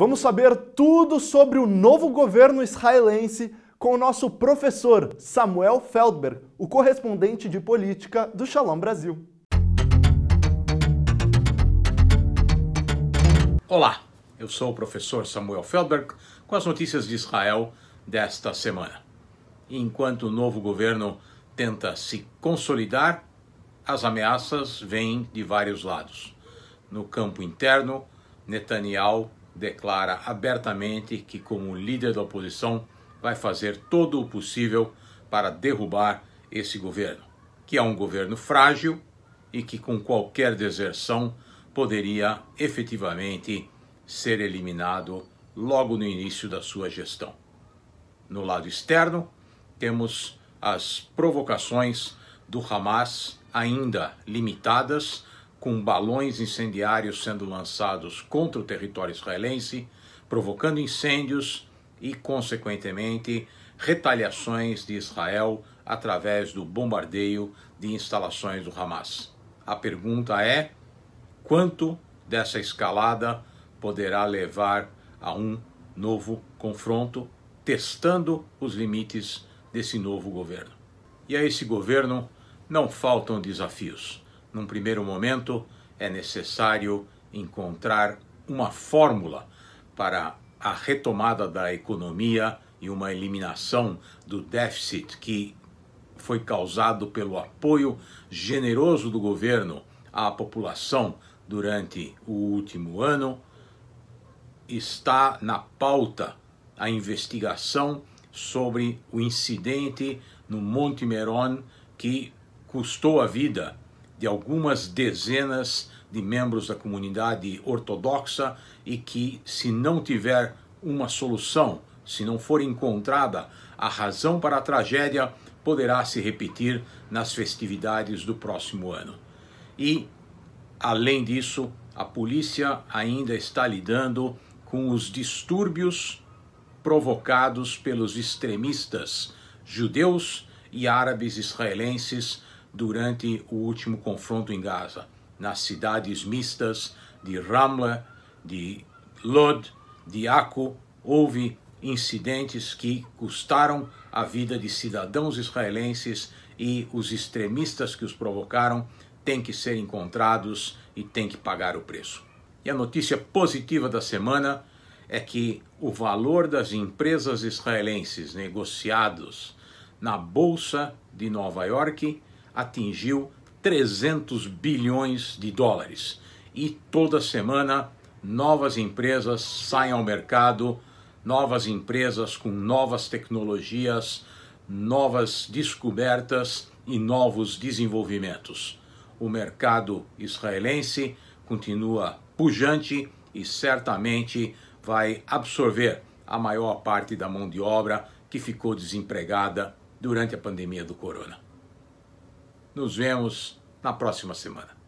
Vamos saber tudo sobre o novo governo israelense com o nosso professor Samuel Feldberg, o correspondente de política do Shalom Brasil. Olá, eu sou o professor Samuel Feldberg com as notícias de Israel desta semana. Enquanto o novo governo tenta se consolidar, as ameaças vêm de vários lados. No campo interno, Netanyahu declara abertamente que, como líder da oposição, vai fazer todo o possível para derrubar esse governo, que é um governo frágil e que, com qualquer deserção, poderia efetivamente ser eliminado logo no início da sua gestão. No lado externo, temos as provocações do Hamas ainda limitadas com balões incendiários sendo lançados contra o território israelense, provocando incêndios e, consequentemente, retaliações de Israel através do bombardeio de instalações do Hamas. A pergunta é: quanto dessa escalada poderá levar a um novo confronto, testando os limites desse novo governo? E a esse governo não faltam desafios num primeiro momento, é necessário encontrar uma fórmula para a retomada da economia e uma eliminação do déficit que foi causado pelo apoio generoso do governo à população durante o último ano, está na pauta a investigação sobre o incidente no Monte Meron que custou a vida de algumas dezenas de membros da comunidade ortodoxa e que, se não tiver uma solução, se não for encontrada a razão para a tragédia, poderá se repetir nas festividades do próximo ano. E, além disso, a polícia ainda está lidando com os distúrbios provocados pelos extremistas judeus e árabes israelenses durante o último confronto em Gaza, nas cidades mistas de Ramla, de Lod, de Aco, houve incidentes que custaram a vida de cidadãos israelenses e os extremistas que os provocaram têm que ser encontrados e têm que pagar o preço. E a notícia positiva da semana é que o valor das empresas israelenses negociados na Bolsa de Nova York atingiu 300 bilhões de dólares. E toda semana novas empresas saem ao mercado, novas empresas com novas tecnologias, novas descobertas e novos desenvolvimentos. O mercado israelense continua pujante e certamente vai absorver a maior parte da mão de obra que ficou desempregada durante a pandemia do corona. Nos vemos na próxima semana.